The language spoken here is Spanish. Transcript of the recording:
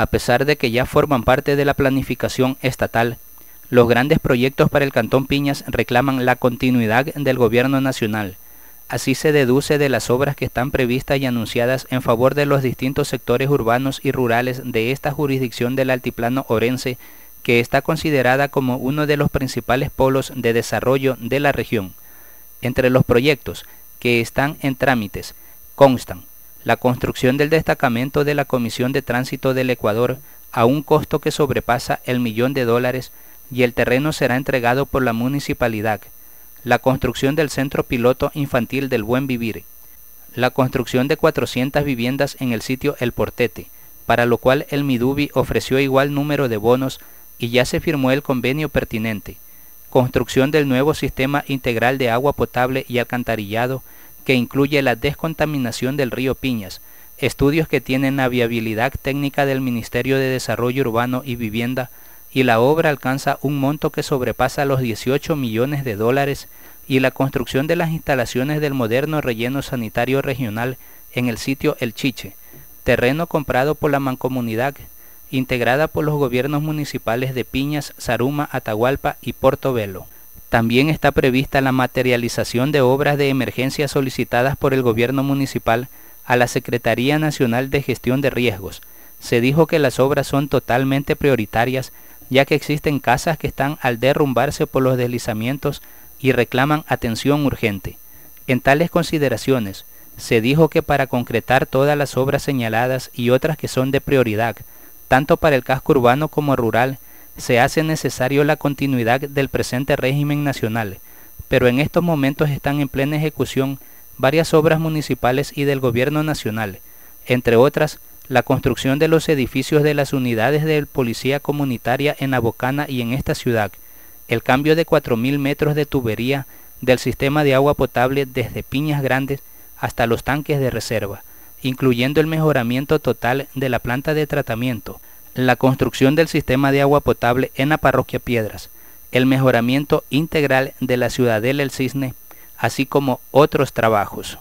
A pesar de que ya forman parte de la planificación estatal, los grandes proyectos para el Cantón Piñas reclaman la continuidad del Gobierno Nacional. Así se deduce de las obras que están previstas y anunciadas en favor de los distintos sectores urbanos y rurales de esta jurisdicción del altiplano orense, que está considerada como uno de los principales polos de desarrollo de la región. Entre los proyectos que están en trámites constan la construcción del destacamento de la Comisión de Tránsito del Ecuador a un costo que sobrepasa el millón de dólares y el terreno será entregado por la municipalidad, la construcción del Centro Piloto Infantil del Buen Vivir, la construcción de 400 viviendas en el sitio El Portete, para lo cual el Midubi ofreció igual número de bonos y ya se firmó el convenio pertinente, construcción del nuevo sistema integral de agua potable y alcantarillado, que incluye la descontaminación del río Piñas, estudios que tienen la viabilidad técnica del Ministerio de Desarrollo Urbano y Vivienda, y la obra alcanza un monto que sobrepasa los 18 millones de dólares y la construcción de las instalaciones del moderno relleno sanitario regional en el sitio El Chiche, terreno comprado por la mancomunidad integrada por los gobiernos municipales de Piñas, Zaruma, Atahualpa y Portobelo. También está prevista la materialización de obras de emergencia solicitadas por el gobierno municipal a la Secretaría Nacional de Gestión de Riesgos. Se dijo que las obras son totalmente prioritarias ya que existen casas que están al derrumbarse por los deslizamientos y reclaman atención urgente. En tales consideraciones, se dijo que para concretar todas las obras señaladas y otras que son de prioridad, tanto para el casco urbano como rural, se hace necesario la continuidad del presente régimen nacional, pero en estos momentos están en plena ejecución varias obras municipales y del gobierno nacional, entre otras, la construcción de los edificios de las unidades de policía comunitaria en Abocana y en esta ciudad, el cambio de 4.000 metros de tubería del sistema de agua potable desde Piñas Grandes hasta los tanques de reserva, incluyendo el mejoramiento total de la planta de tratamiento, la construcción del sistema de agua potable en la parroquia Piedras, el mejoramiento integral de la ciudadela El Cisne, así como otros trabajos.